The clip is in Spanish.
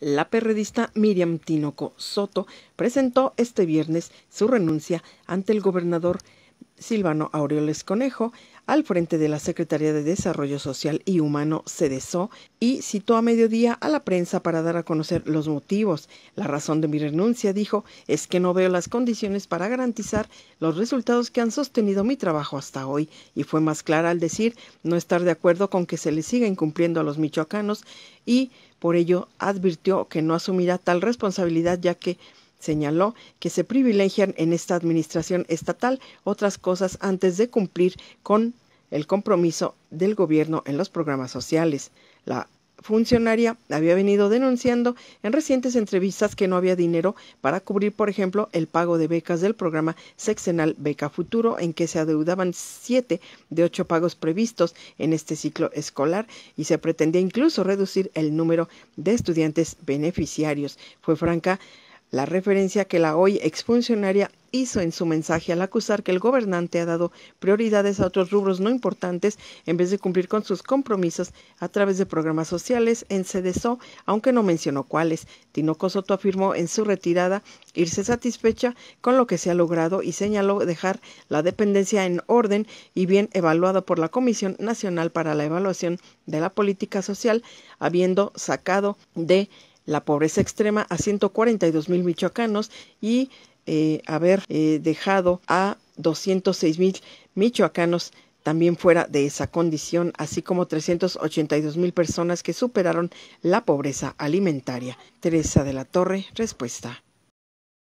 la perredista Miriam Tinoco Soto presentó este viernes su renuncia ante el gobernador Silvano Aureoles Conejo al frente de la Secretaría de Desarrollo Social y Humano se desó y citó a mediodía a la prensa para dar a conocer los motivos. La razón de mi renuncia, dijo, es que no veo las condiciones para garantizar los resultados que han sostenido mi trabajo hasta hoy y fue más clara al decir no estar de acuerdo con que se le siga incumpliendo a los michoacanos y por ello advirtió que no asumirá tal responsabilidad ya que Señaló que se privilegian en esta administración estatal otras cosas antes de cumplir con el compromiso del gobierno en los programas sociales. La funcionaria había venido denunciando en recientes entrevistas que no había dinero para cubrir, por ejemplo, el pago de becas del programa sexenal Beca Futuro, en que se adeudaban siete de ocho pagos previstos en este ciclo escolar y se pretendía incluso reducir el número de estudiantes beneficiarios. Fue franca la referencia que la hoy exfuncionaria hizo en su mensaje al acusar que el gobernante ha dado prioridades a otros rubros no importantes en vez de cumplir con sus compromisos a través de programas sociales en aunque no mencionó cuáles. Tinoco Soto afirmó en su retirada irse satisfecha con lo que se ha logrado y señaló dejar la dependencia en orden y bien evaluada por la Comisión Nacional para la Evaluación de la Política Social, habiendo sacado de la pobreza extrema a 142 mil michoacanos y eh, haber eh, dejado a 206 mil michoacanos también fuera de esa condición, así como 382 mil personas que superaron la pobreza alimentaria. Teresa de la Torre, respuesta.